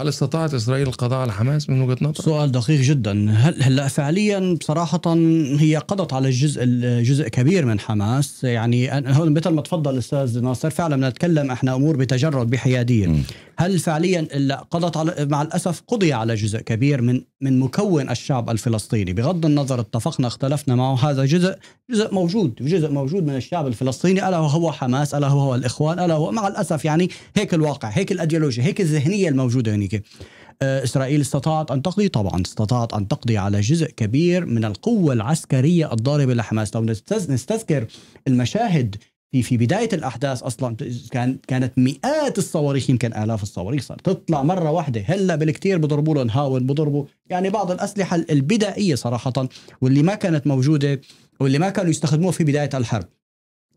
هل استطاعت اسرائيل القضاء على حماس من وجهه نظرك؟ سؤال دقيق جدا، هل هلا فعليا بصراحه هي قضت على الجزء جزء كبير من حماس، يعني هون مثل ما تفضل استاذ ناصر فعلا نتكلم احنا امور بتجرد بحياديه، م. هل فعليا قضت على مع الاسف قضي على جزء كبير من من مكون الشعب الفلسطيني، بغض النظر اتفقنا اختلفنا معه هذا جزء جزء موجود، جزء موجود من الشعب الفلسطيني الا هو حماس، الا هو الاخوان، الا هو مع الاسف يعني هيك الواقع، هيك الايديولوجيا، هيك الذهنيه الموجوده هنا. الامريكي. آه، اسرائيل استطاعت ان تقضي طبعا استطاعت ان تقضي على جزء كبير من القوه العسكريه الضاربه لحماس لو نستذكر المشاهد في في بدايه الاحداث اصلا كان كانت مئات الصواريخ يمكن الاف الصواريخ صارت تطلع مره واحده هلا بالكثير بضربوا لهم هاون بضربوا يعني بعض الاسلحه البدائيه صراحه واللي ما كانت موجوده واللي ما كانوا يستخدموها في بدايه الحرب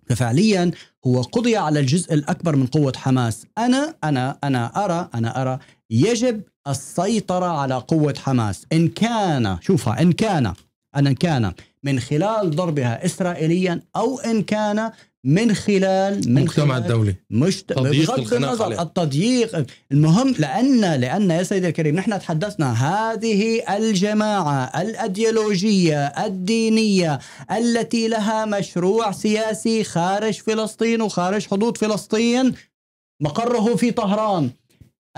ففعليا هو قضي على الجزء الأكبر من قوة حماس أنا أنا أنا أرى أنا أرى يجب السيطرة على قوة حماس إن كان شوفها إن كان أنا إن كان من خلال ضربها إسرائيليا أو إن كان من خلال من المجتمع خلال الدولي مش تضييق بغض النظر عليها. التضييق المهم لان لان يا سيدي الكريم نحن تحدثنا هذه الجماعه الاديولوجيه الدينيه التي لها مشروع سياسي خارج فلسطين وخارج حدود فلسطين مقره في طهران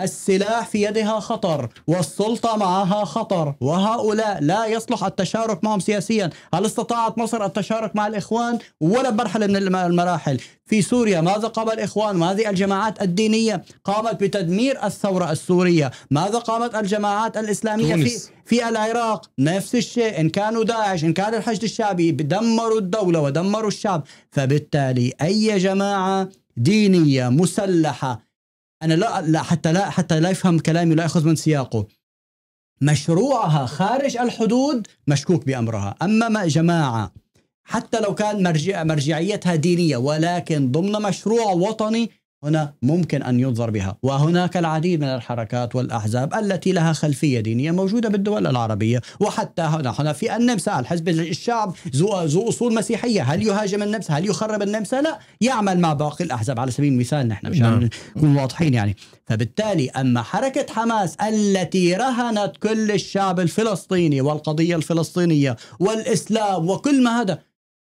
السلاح في يدها خطر والسلطة معها خطر وهؤلاء لا يصلح التشارك معهم سياسيا هل استطاعت مصر التشارك مع الإخوان ولا مرحلة من المراحل في سوريا ماذا قام الإخوان وهذه الجماعات الدينية قامت بتدمير الثورة السورية ماذا قامت الجماعات الإسلامية تونس. في في العراق نفس الشيء إن كانوا داعش إن كان الحشد الشعبي دمروا الدولة ودمروا الشعب فبالتالي أي جماعة دينية مسلحة انا لا لا حتى لا حتى لا يفهم كلامي ولا ياخذ من سياقه مشروعها خارج الحدود مشكوك بامرها اما جماعه حتى لو كان مرجع مرجعيتها دينيه ولكن ضمن مشروع وطني هنا ممكن ان ينظر بها، وهناك العديد من الحركات والاحزاب التي لها خلفيه دينيه موجوده بالدول العربيه، وحتى هنا هنا في النمسا، الحزب الشعب ذو اصول مسيحيه، هل يهاجم النمسا؟ هل يخرب النمسا؟ لا، يعمل مع باقي الاحزاب على سبيل المثال نحن مشان نعم. نكون واضحين يعني، فبالتالي اما حركه حماس التي رهنت كل الشعب الفلسطيني والقضيه الفلسطينيه والاسلام وكل ما هذا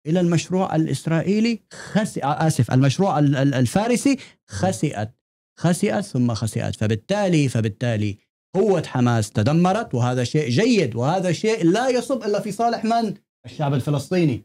الى المشروع الاسرائيلي خسئ آه، اسف المشروع الفارسي خسئت خسئت ثم خسئت فبالتالي فبالتالي قوة حماس تدمرت وهذا شيء جيد وهذا شيء لا يصب الا في صالح من؟ الشعب الفلسطيني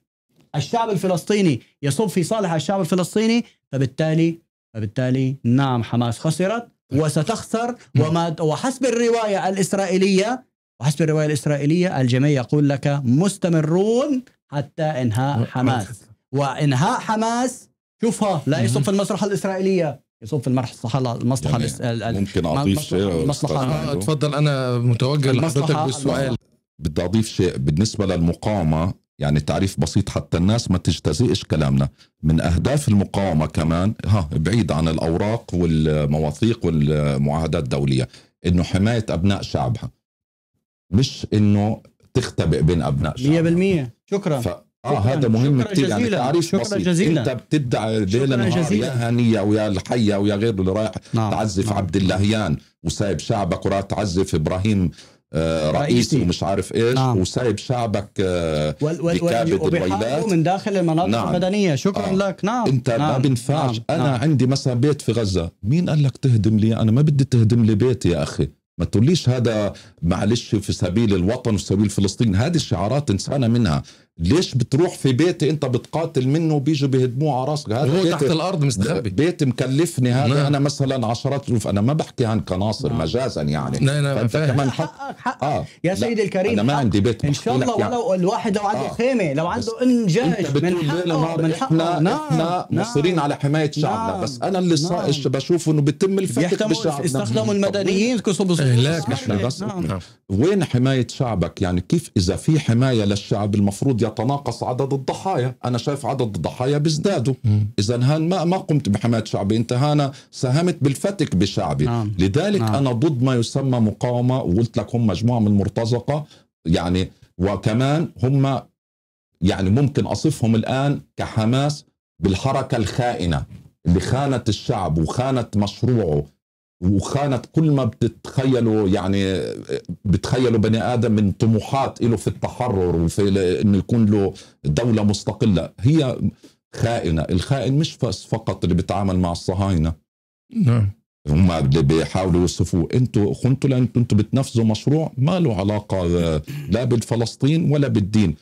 الشعب الفلسطيني يصب في صالح الشعب الفلسطيني فبالتالي فبالتالي نعم حماس خسرت وستخسر وما وحسب الرواية الإسرائيلية وحسب الرواية الإسرائيلية الجميع يقول لك مستمرون حتى إنهاء حماس وإنهاء حماس شوفها لا يصب في المسرحة الإسرائيلية يصب في المصلحه المصلحه يعني ممكن اضيف شيء المصلحه اتفضل انا متوجه لحضرتك بالسؤال بدي اضيف شيء بالنسبه للمقاومه يعني تعريف بسيط حتى الناس ما تجتزئش كلامنا من اهداف المقاومه كمان ها بعيد عن الاوراق والمواثيق والمعاهدات الدوليه انه حمايه ابناء شعبها مش انه تختبئ بين ابناء الشعب 100% شكرا ف... اه هذا مهم كثير يعني تعريف شكرا بسيط جزيلا. انت بتدعي ليلا يا هنيه ويا الحيه ويا غيره اللي رايح نعم. تعزف نعم. عبد اللهيان وسايب شعبك وراح تعزف ابراهيم آه رئيسي, رئيسي ومش عارف ايش نعم. وسايب شعبك آه وال وال الويلات من داخل المناطق نعم. المدنيه شكرا آه. لك نعم انت نعم. ما بينفعش نعم. انا نعم. عندي مثلا بيت في غزه مين قال لك تهدم لي انا ما بدي تهدم لي بيتي يا اخي ما تقوليش هذا معلش في سبيل الوطن وفي سبيل فلسطين هذه الشعارات انسانه منها ليش بتروح في بيتي انت بتقاتل منه وبيجوا بيهدموه على راسك هذا هو تحت الارض مستخبي بيت مكلفني هذا نعم. انا مثلا عشرات الوف انا ما بحكي عن كناصر نعم. مجازا يعني نعم نعم فانت كمان حق حقك حقك آه. يا سيدي الكريم انا ما عندي بيت ان شاء الله يعني. ولو الواحد لو عنده آه. خيمه لو عنده انجاج من حقه من حقه احنا نعم. احنا نعم. مصرين على حمايه شعبنا نعم. بس انا اللي نعم. نعم. بشوف انه بيتم الفتك بشعبنا استخدموا المدنيين كسب إيه، نعم. نعم. وين حمايه شعبك يعني كيف اذا في حمايه للشعب المفروض يتناقص عدد الضحايا أنا شايف عدد الضحايا بيزدادوا إذا هان ما, ما قمت بحماية شعبي أنت هانا ساهمت بالفتك بشعبي نعم. لذلك نعم. أنا ضد ما يسمى مقاومة وقلت لك هم مجموعة من المرتزقة يعني وكمان هم يعني ممكن أصفهم الآن كحماس بالحركة الخائنة اللي خانت الشعب وخانت مشروعه وخانت كل ما بتتخيله يعني بتخيله بني ادم من طموحات له في التحرر وفي انه يكون له دوله مستقله هي خائنه، الخائن مش بس فقط اللي بيتعامل مع الصهاينه نعم هم اللي بيحاولوا يوصفوه انتوا خنتوا لانكم انتوا بتنفذوا مشروع ما له علاقه آه، لا بالفلسطين ولا بالدين